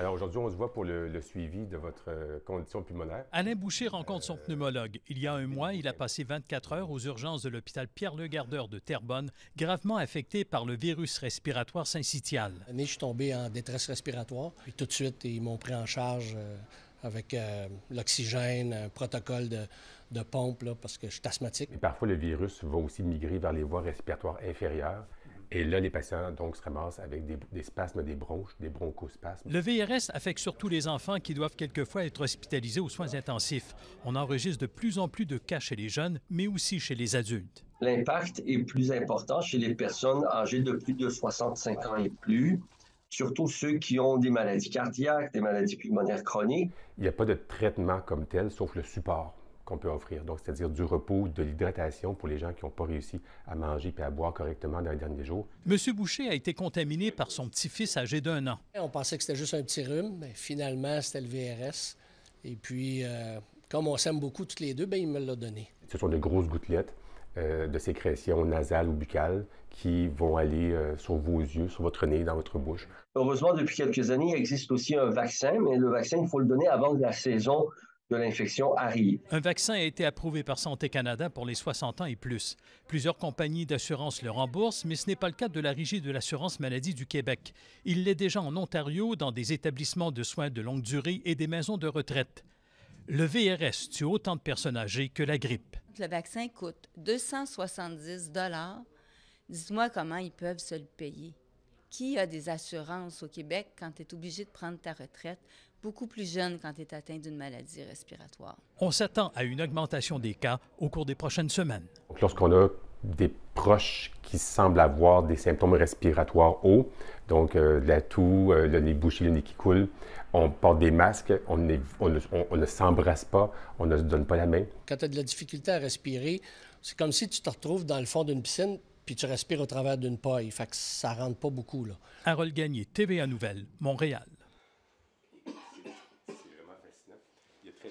Alors aujourd'hui, on se voit pour le, suivi de votre euh, condition pulmonaire. Alain Boucher rencontre son pneumologue. Il y a un mois, il a passé 24 heures aux urgences de l'hôpital pierre legardeur de Terrebonne, gravement affecté par le virus respiratoire syncytial. L'année, je suis tombé en détresse respiratoire. Puis tout de suite, ils m'ont pris en charge euh, avec euh, l'oxygène, un protocole de, pompe, parce que je suis asthmatique. parfois, le virus va aussi migrer vers les voies respiratoires inférieures. Et là, les patients donc, se ramassent avec des, spasmes des bronches, des bronchospasmes. Le VRS affecte surtout les enfants qui doivent quelquefois être hospitalisés aux soins intensifs. On enregistre de plus en plus de cas chez les jeunes, mais aussi chez les adultes. L'impact est plus important chez les personnes âgées de plus de 65 ans et plus, surtout ceux qui ont des maladies cardiaques, des maladies pulmonaires chroniques. Il n'y a pas de traitement comme tel, sauf le support peut offrir. Donc, c'est-à-dire du repos, de l'hydratation pour les gens qui n'ont pas réussi à manger et à boire correctement dans les derniers jours. Monsieur Boucher a été contaminé par son petit-fils âgé d'un an. On pensait que c'était juste un petit rhume, mais finalement, c'était le VRS. Et puis, euh, comme on s'aime beaucoup toutes les deux, bien, il me l'a donné. Ce sont de grosses gouttelettes euh, de sécrétion nasale ou buccale qui vont aller euh, sur vos yeux, sur votre nez, dans votre bouche. Heureusement, depuis quelques années, il existe aussi un vaccin, mais le vaccin, il faut le donner avant la saison un vaccin a été approuvé par Santé Canada pour les 60 ans et plus. Plusieurs compagnies d'assurance le remboursent, mais ce n'est pas le cas de la Régie de l'assurance maladie du Québec. Il l'est déjà en Ontario, dans des établissements de soins de longue durée et des maisons de retraite. Le VRS tue autant de personnes âgées que la grippe. Le vaccin coûte 270 Dites-moi comment ils peuvent se le payer. Qui a des assurances au Québec quand tu es obligé de prendre ta retraite beaucoup plus jeune quand tu es atteint d'une maladie respiratoire? On s'attend à une augmentation des cas au cours des prochaines semaines. Lorsqu'on a des proches qui semblent avoir des symptômes respiratoires hauts, donc euh, de la toux, euh, le nez bouché, le nez qui coule, on porte des masques, on, on ne s'embrasse pas, on ne se donne pas la main. Quand tu as de la difficulté à respirer, c'est comme si tu te retrouves dans le fond d'une piscine puis tu respires au travers d'une paille. Fait que ça rentre pas beaucoup, là. Harold Gagné, TVA Nouvelle, Montréal.